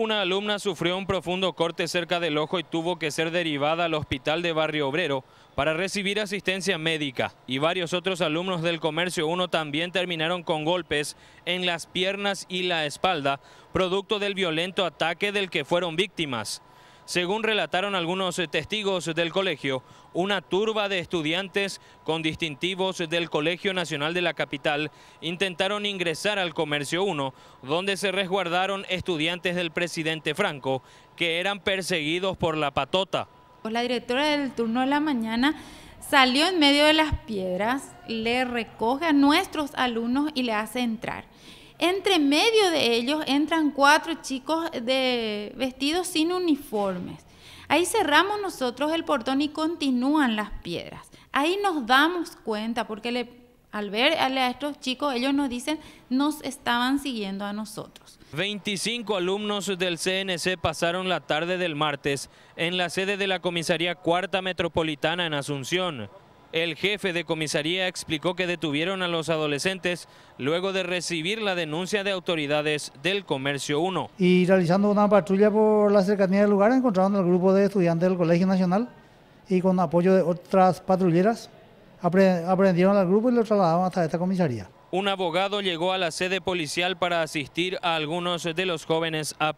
Una alumna sufrió un profundo corte cerca del ojo y tuvo que ser derivada al hospital de Barrio Obrero para recibir asistencia médica. Y varios otros alumnos del Comercio 1 también terminaron con golpes en las piernas y la espalda, producto del violento ataque del que fueron víctimas. Según relataron algunos eh, testigos del colegio, una turba de estudiantes con distintivos del Colegio Nacional de la Capital intentaron ingresar al Comercio 1, donde se resguardaron estudiantes del presidente Franco, que eran perseguidos por la patota. La directora del turno de la mañana salió en medio de las piedras, le recoge a nuestros alumnos y le hace entrar. Entre medio de ellos entran cuatro chicos de, vestidos sin uniformes. Ahí cerramos nosotros el portón y continúan las piedras. Ahí nos damos cuenta, porque al ver a estos chicos, ellos nos dicen, nos estaban siguiendo a nosotros. 25 alumnos del CNC pasaron la tarde del martes en la sede de la Comisaría Cuarta Metropolitana en Asunción. El jefe de comisaría explicó que detuvieron a los adolescentes luego de recibir la denuncia de autoridades del Comercio 1. Y realizando una patrulla por la cercanía del lugar encontraron al grupo de estudiantes del Colegio Nacional y con apoyo de otras patrulleras aprendieron al grupo y lo trasladaron hasta esta comisaría. Un abogado llegó a la sede policial para asistir a algunos de los jóvenes a